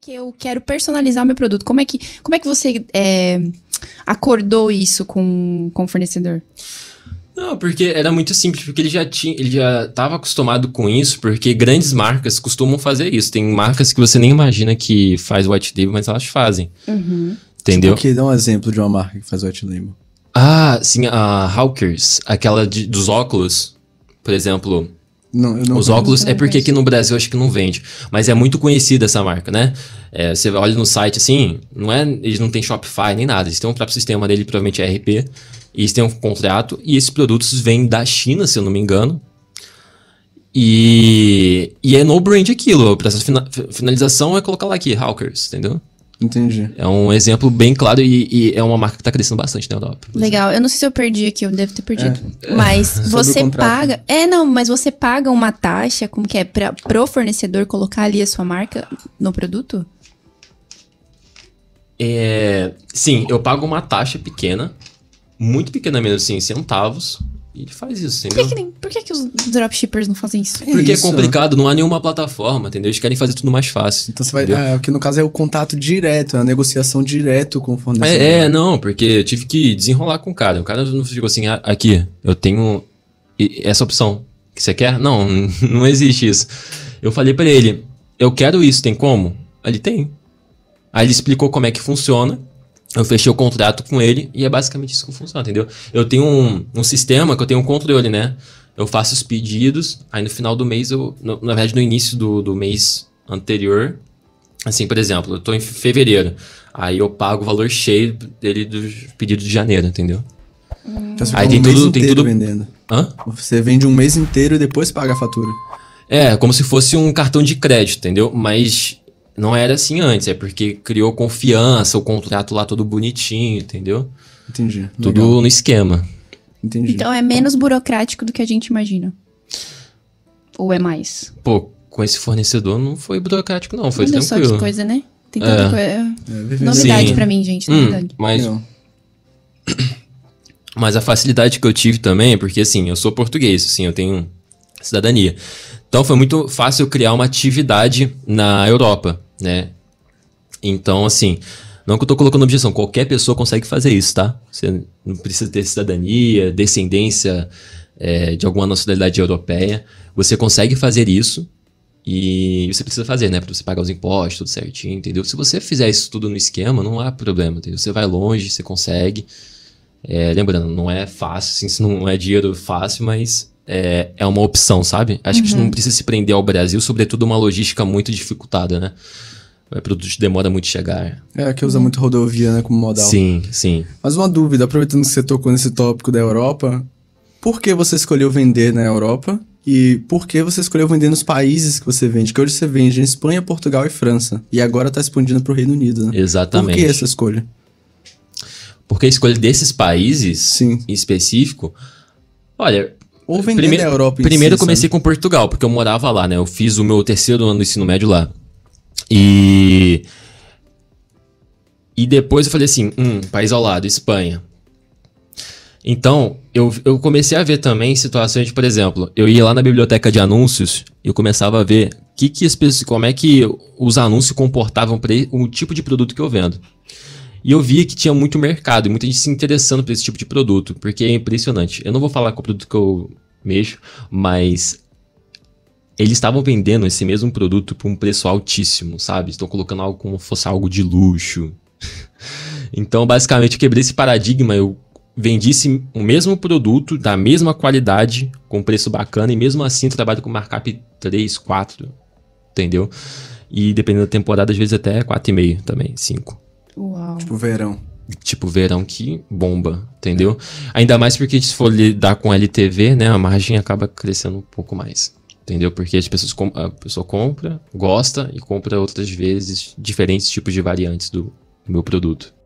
que eu quero personalizar meu produto. Como é que, como é que você é, acordou isso com, com o fornecedor? Não, porque era muito simples, porque ele já tinha, ele já estava acostumado com isso, porque grandes marcas costumam fazer isso. Tem marcas que você nem imagina que faz white label, mas elas fazem. Uhum. Entendeu? Tipo, que dá um exemplo de uma marca que faz white label. Ah, sim, a Hawkers, aquela de, dos óculos, por exemplo. Não, eu não Os óculos é porque aqui no Brasil acho que não vende. Mas é muito conhecida essa marca, né? É, você olha no site assim, não é, eles não têm Shopify nem nada. Eles têm um próprio sistema dele, provavelmente é RP. E eles têm um contrato. E esses produtos vêm da China, se eu não me engano. E, e é no brand aquilo. Pra essa finalização é colocar lá aqui, Hawkers, entendeu? Entendi. É um exemplo bem claro e, e é uma marca que está crescendo bastante na Europa. Legal. Eu não sei se eu perdi aqui, eu devo ter perdido. É. Mas é. você paga. É, não, mas você paga uma taxa, como que é? para pro fornecedor colocar ali a sua marca no produto? É, sim, eu pago uma taxa pequena, muito pequena mesmo, assim, centavos, e ele faz isso, entendeu? Por que, que, nem, por que, que os dropshippers não fazem isso? Porque é, isso. é complicado, não há nenhuma plataforma, entendeu? Eles querem fazer tudo mais fácil. Então você vai. É, o que no caso é o contato direto, é a negociação direto com o fornecedor. É, é, não, porque eu tive que desenrolar com o cara. O cara não ficou assim, ah, aqui, eu tenho essa opção que você quer? Não, não existe isso. Eu falei para ele, eu quero isso, tem como? Ele tem. Aí ele explicou como é que funciona. Eu fechei o contrato com ele e é basicamente isso que funciona, entendeu? Eu tenho um, um sistema que eu tenho um controle, né? Eu faço os pedidos, aí no final do mês, eu, no, na verdade no início do, do mês anterior, assim, por exemplo, eu tô em fevereiro, aí eu pago o valor cheio dele do pedido de janeiro, entendeu? Hum. Tá, aí tem um tudo, tem tudo vendendo. Hã? Você vende um mês inteiro e depois paga a fatura. É, como se fosse um cartão de crédito, entendeu? Mas não era assim antes, é porque criou confiança, o contrato lá todo bonitinho, entendeu? Entendi. Tudo legal. no esquema. Entendi. Então é menos burocrático do que a gente imagina. Ou é mais? Pô, com esse fornecedor não foi burocrático, não, foi Olha tranquilo. Só de coisa, né? Tem é. tanta é. coisa. É, novidade Sim. pra mim, gente, hum, novidade. mas. Mas a facilidade que eu tive também, é porque assim, eu sou português, assim, eu tenho cidadania. Então foi muito fácil criar uma atividade na Europa, né? Então, assim, não que eu tô colocando objeção, qualquer pessoa consegue fazer isso, tá? Você não precisa ter cidadania, descendência é, de alguma nacionalidade europeia. Você consegue fazer isso e você precisa fazer, né? Pra você pagar os impostos, tudo certinho, entendeu? Se você fizer isso tudo no esquema, não há problema, entendeu? Você vai longe, você consegue. É, lembrando, não é fácil, assim, não é dinheiro fácil, mas é, é uma opção, sabe? Acho uhum. que a gente não uhum. precisa se prender ao Brasil, sobretudo uma logística muito dificultada, né? O é, produto demora muito chegar. É, que usa muito rodovia, né, como modal. Sim, sim. Mas uma dúvida, aproveitando que você tocou nesse tópico da Europa, por que você escolheu vender na Europa? E por que você escolheu vender nos países que você vende? Que hoje você vende em Espanha, Portugal e França. E agora está expandindo para o Reino Unido, né? Exatamente. Por que essa escolha? Porque a escolha desses países Sim. em específico. Olha, ou vender primeiro, na Europa. Primeiro si, eu comecei sabe? com Portugal, porque eu morava lá, né? Eu fiz o meu terceiro ano do ensino médio lá. E. E depois eu falei assim: hum, país ao lado, Espanha. Então, eu, eu comecei a ver também situações, de, por exemplo, eu ia lá na biblioteca de anúncios e eu começava a ver que que as pessoas, como é que os anúncios comportavam o tipo de produto que eu vendo. E eu via que tinha muito mercado e muita gente se interessando por esse tipo de produto, porque é impressionante. Eu não vou falar qual produto que eu mexo, mas eles estavam vendendo esse mesmo produto por um preço altíssimo, sabe? Estão colocando algo como fosse algo de luxo. então, basicamente, eu quebrei esse paradigma, eu vendi esse, o mesmo produto, da mesma qualidade, com preço bacana, e mesmo assim eu trabalho com markup 3, 4, entendeu? E dependendo da temporada, às vezes até 4,5 também, 5. Uau. Tipo verão tipo verão que bomba, entendeu? Ainda mais porque se for lidar com LTV, né, a margem acaba crescendo um pouco mais. Entendeu? Porque as pessoas a pessoa compra, gosta e compra outras vezes diferentes tipos de variantes do meu produto.